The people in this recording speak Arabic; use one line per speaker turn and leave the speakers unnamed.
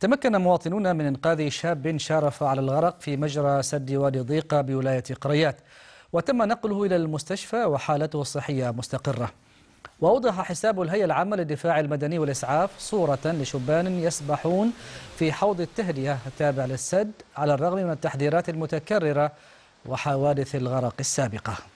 تمكن مواطنون من إنقاذ شاب شارف على الغرق في مجرى سد وادي ضيقة بولاية قريات وتم نقله إلى المستشفى وحالته الصحية مستقرة وأوضح حساب الهيئة العامة للدفاع المدني والإسعاف صورة لشبان يسبحون في حوض التهدئة التابع للسد على الرغم من التحذيرات المتكررة وحوادث الغرق السابقة